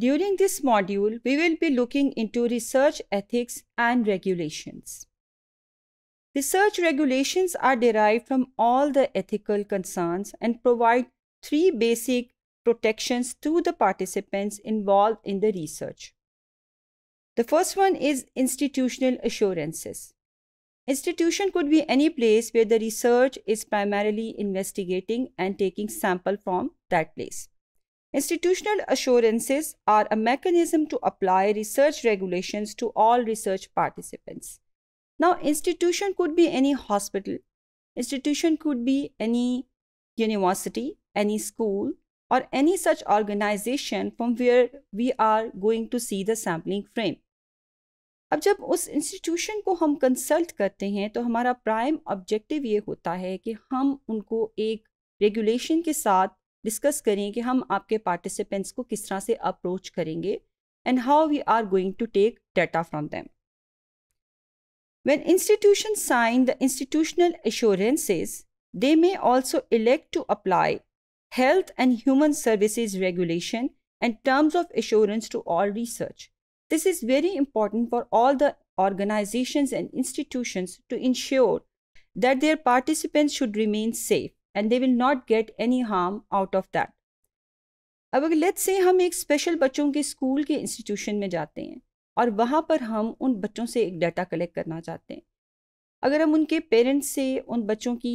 During this module, we will be looking into research ethics and regulations. Research regulations are derived from all the ethical concerns and provide three basic protections to the participants involved in the research. The first one is institutional assurances. Institution could be any place where the research is primarily investigating and taking sample from that place. Institutional assurances are a mechanism to apply research regulations to all research participants. Now, institution could be any hospital, institution could be any university, any school, or any such organization from where we are going to see the sampling frame. अब जब उस institution को हम consult करते हैं तो हमारा prime objective ये होता है कि हम उनको एक रेगुलेशन के साथ डिस्कस करें कि हम आपके पार्टिसिपेंट्स को किस तरह से अप्रोच करेंगे and how we are going to take data from them when institution sign the institutional assurances they may also elect to apply health and human services regulation and terms of assurance to all research this is very important for all the organisation and institution to ensure that their participants should remain safe and they will not get any harm out of that अब अगर let's say हम एक special बच्चों के school के institution में जाते हैं और वहाँ पर हम उन बच्चों से एक डाटा कलेक्ट करना चाहते हैं अगर हम उनके पेरेंट्स से उन बच्चों की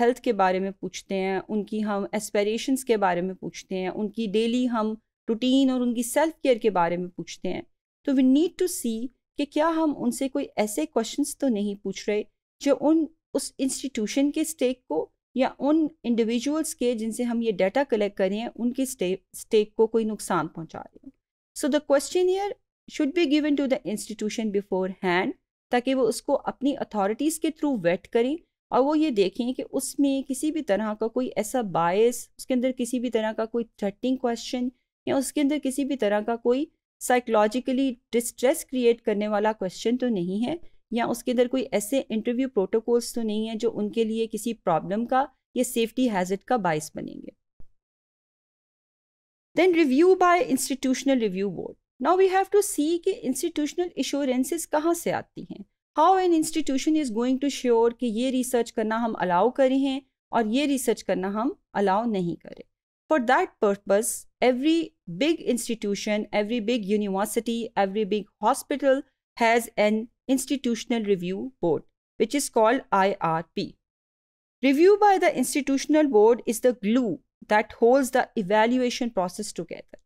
हेल्थ के बारे में पूछते हैं उनकी हम एस्पेरेशंस के बारे में पूछते हैं उनकी डेली हम रूटीन और उनकी सेल्फ केयर के बारे में पूछते हैं तो वी नीड टू सी कि क्या हम उनसे कोई ऐसे क्वेश्चंस तो नहीं पूछ रहे जो उन उस इंस्टीट्यूशन के स्टेक को या उन इंडिविजुअल्स के जिनसे हम ये डाटा कलेक्ट कर रहे हैं उनके स्टेक को कोई नुकसान पहुंचा रहे हैं so the questionnaire should be given to the institution beforehand ताकि वो उसको अपनी अथॉरिटीज़ के थ्रू वेट करें और वो ये देखें कि उसमें किसी भी तरह का कोई ऐसा बायस उसके अंदर किसी भी तरह का कोई थ्रेटिंग क्वेश्चन या उसके अंदर किसी भी तरह का कोई साइकोलॉजिकली डिस्ट्रेस क्रिएट करने वाला क्वेश्चन तो नहीं है या उसके अंदर कोई ऐसे इंटरव्यू प्रोटोकॉल्स तो नहीं है जो उनके लिए किसी प्रॉब्लम का या सेफ्टी हैजर्ड का बायस बनेंगे then review by institutional review board now we have to see कि इंस्टीट्यूशनल इंश्योरेंसेज कहाँ से आती हैं how an institution is going to sure कि ये रिसर्च करना हम अलाउ करें हैं और ये रिसर्च करना हम अलाउ नहीं करें for that purpose every big institution every big university every big hospital has an Institutional Review Board, which is called IRB. Review by the institutional board is the glue that holds the evaluation process together.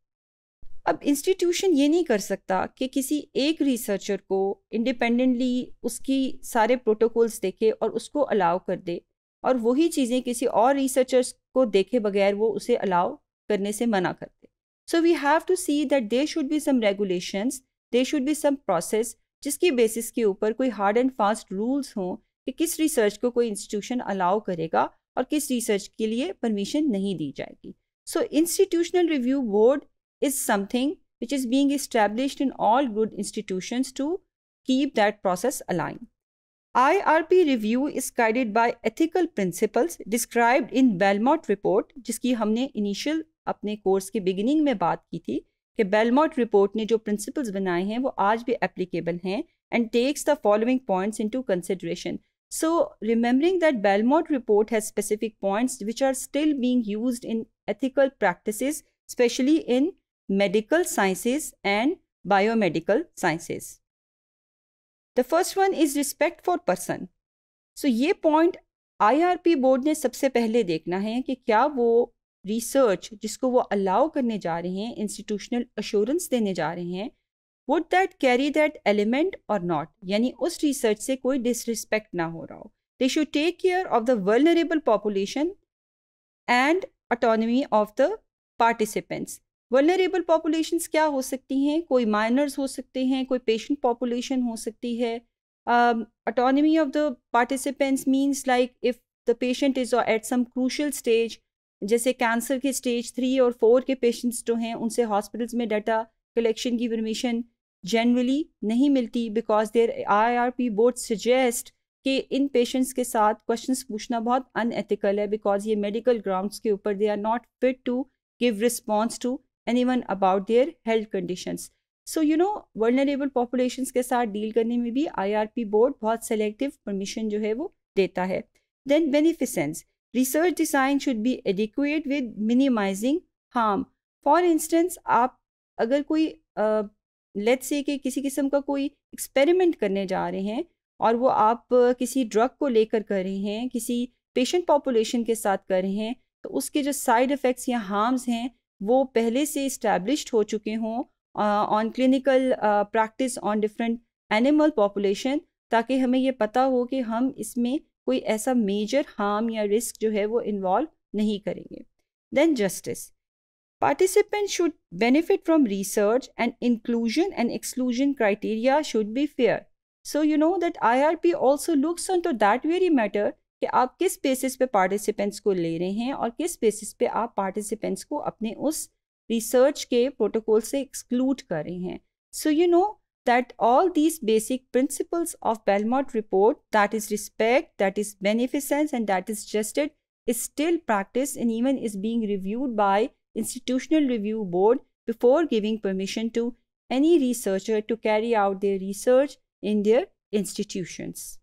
अब institution ये नहीं कर सकता कि किसी एक researcher को independently उसकी सारे प्रोटोकॉल्स देखे और उसको अलाउ कर दे और वही चीज़ें किसी और रिसर्चर्स को देखे बगैर वो उसे अलाउ करने से मना कर दे so we have to see that there should be some regulations there should be some process जिसकी बेसिस के ऊपर कोई हार्ड एंड फास्ट रूल्स हों कि किस रिसर्च को कोई इंस्टीट्यूशन अलाउ करेगा और किस रिसर्च के लिए परमिशन नहीं दी जाएगी so institutional review board is something which is being establish in all good institutions to keep that process align P review is guided by ethical principles described in Belmont report जिसकी हमने initial अपने course के beginning में बात की थी कि बेलमोट report ने जो प्रिंसिपल्स बनाए हैं वो आज भी एप्लीकेबल हैं and takes the following points into consideration so remembering that Belmont report has specific points which are still being used in ethical practices specially in medical sciences and biomedical the first one is respect for person so ये point IRP board ने सबसे पहले देखना है कि क्या वो research जिसको वो अलाउ करने जा रहे हैं इंस्टीट्यूशनल अश्योरेंस देने जा रहे हैं would that carry that element और नॉट यानी उस रिसर्च से कोई डिसरिस्पेक्ट ना हो रहा हो they should take care of the vulnerable population and autonomy of the participants vulnerable populations क्या हो सकती हैं कोई माइनर्स हो सकते हैं कोई पेशेंट पॉपुलेशन हो सकती है autonomy of the participants means like if the patient is at some crucial stage जैसे कैंसर के स्टेज थ्री और फोर के पेशेंट्स जो हैं उनसे हॉस्पिटल्स में डाटा कलेक्शन की परमिशन जनरली नहीं मिलती because their I R P board suggest कि इन पेशेंट्स के साथ क्वेश्चंस पूछना बहुत अनएथिकल है बिकॉज ये मेडिकल ग्राउंड्स के ऊपर they are not fit to give response to anyone about their health conditions so you know vulnerable population के साथ डील करने में भी पी बोर्ड बहुत सेलेक्टिव परमिशन जो है वो देता है then beneficence research design should be adequate with minimising harm for instance आप अगर कोई लेट uh, से कि किसी किस्म का कोई एक्सपेरिमेंट करने जा रहे हैं और वो आप किसी ड्रग को लेकर कर रहे हैं किसी पेशेंट पॉपुलेशन के साथ कर रहे हैं तो उसके जो साइड इफ़ेक्ट्स या हार्म्स हैं वो पहले से इस्टेब्लिश हो चुके हों on clinical practice on different animal population ताकि हमें ये पता हो कि हम इसमें कोई ऐसा मेजर हार्म या रिस्क जो है वो इन्वॉल्व नहीं करेंगे then justice participant should benefit from research and inclusion and exclusion criteria should be fair so you know that I R P also looks on to that very matter कि आप किस basis पे participants को ले रहे हैं और किस बेसिस पे आप पार्टिसिपेंट्स को अपने उस रिसर्च के प्रोटोकॉल से एक्सक्लूड कर रहे हैं so you know that all these basic principles of Belmont report that is respect, that is beneficence and that is justice is still practiced and even is being reviewed by institutional review board before giving permission to any researcher to carry out their research in their institutions.